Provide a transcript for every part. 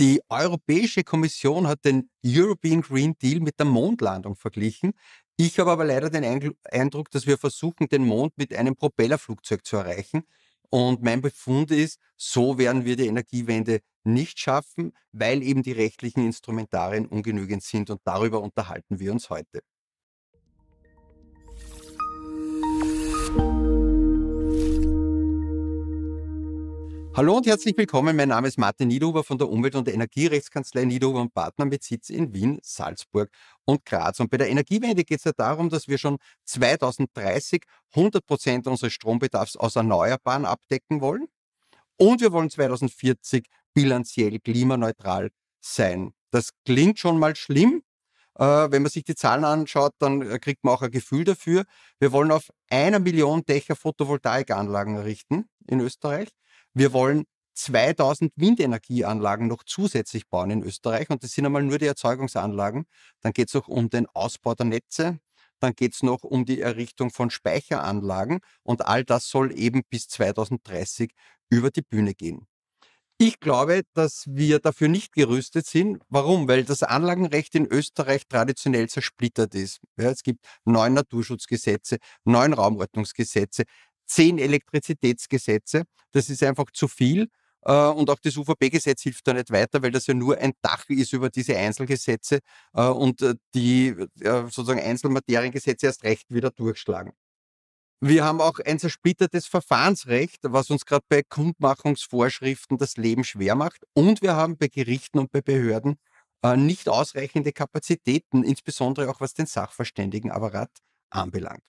Die Europäische Kommission hat den European Green Deal mit der Mondlandung verglichen. Ich habe aber leider den Eindruck, dass wir versuchen, den Mond mit einem Propellerflugzeug zu erreichen. Und mein Befund ist, so werden wir die Energiewende nicht schaffen, weil eben die rechtlichen Instrumentarien ungenügend sind. Und darüber unterhalten wir uns heute. Hallo und herzlich willkommen. Mein Name ist Martin Niedhuber von der Umwelt- und Energierechtskanzlei Niedhuber und Partner mit Sitz in Wien, Salzburg und Graz. Und bei der Energiewende geht es ja darum, dass wir schon 2030 100 Prozent unseres Strombedarfs aus Erneuerbaren abdecken wollen. Und wir wollen 2040 bilanziell klimaneutral sein. Das klingt schon mal schlimm, äh, wenn man sich die Zahlen anschaut, dann äh, kriegt man auch ein Gefühl dafür. Wir wollen auf einer Million Dächer Photovoltaikanlagen errichten in Österreich. Wir wollen 2000 Windenergieanlagen noch zusätzlich bauen in Österreich. Und das sind einmal nur die Erzeugungsanlagen. Dann geht es auch um den Ausbau der Netze. Dann geht es noch um die Errichtung von Speicheranlagen. Und all das soll eben bis 2030 über die Bühne gehen. Ich glaube, dass wir dafür nicht gerüstet sind. Warum? Weil das Anlagenrecht in Österreich traditionell zersplittert ist. Ja, es gibt neun Naturschutzgesetze, neun Raumordnungsgesetze, zehn Elektrizitätsgesetze. Das ist einfach zu viel. Äh, und auch das UVP-Gesetz hilft da nicht weiter, weil das ja nur ein Dach ist über diese Einzelgesetze äh, und äh, die sozusagen Einzelmateriengesetze erst recht wieder durchschlagen. Wir haben auch ein zersplittertes Verfahrensrecht, was uns gerade bei Kundmachungsvorschriften das Leben schwer macht. Und wir haben bei Gerichten und bei Behörden äh, nicht ausreichende Kapazitäten, insbesondere auch was den Sachverständigenapparat anbelangt.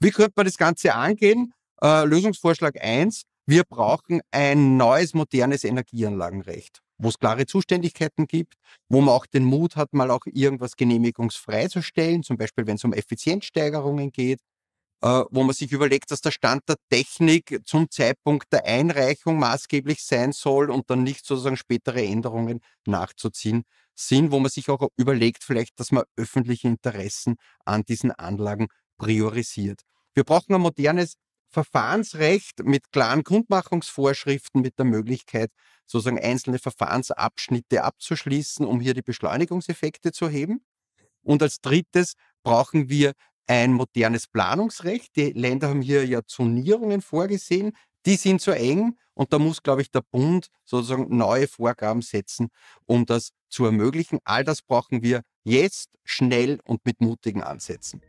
Wie könnte man das Ganze angehen? Äh, Lösungsvorschlag 1. Wir brauchen ein neues, modernes Energieanlagenrecht, wo es klare Zuständigkeiten gibt, wo man auch den Mut hat, mal auch irgendwas genehmigungsfrei zu stellen, zum Beispiel wenn es um Effizienzsteigerungen geht, äh, wo man sich überlegt, dass der Stand der Technik zum Zeitpunkt der Einreichung maßgeblich sein soll und dann nicht sozusagen spätere Änderungen nachzuziehen sind, wo man sich auch überlegt vielleicht, dass man öffentliche Interessen an diesen Anlagen priorisiert. Wir brauchen ein modernes Verfahrensrecht mit klaren Grundmachungsvorschriften, mit der Möglichkeit, sozusagen einzelne Verfahrensabschnitte abzuschließen, um hier die Beschleunigungseffekte zu heben. Und als drittes brauchen wir ein modernes Planungsrecht. Die Länder haben hier ja Zonierungen vorgesehen. Die sind so eng und da muss, glaube ich, der Bund sozusagen neue Vorgaben setzen, um das zu ermöglichen. All das brauchen wir jetzt, schnell und mit mutigen Ansätzen.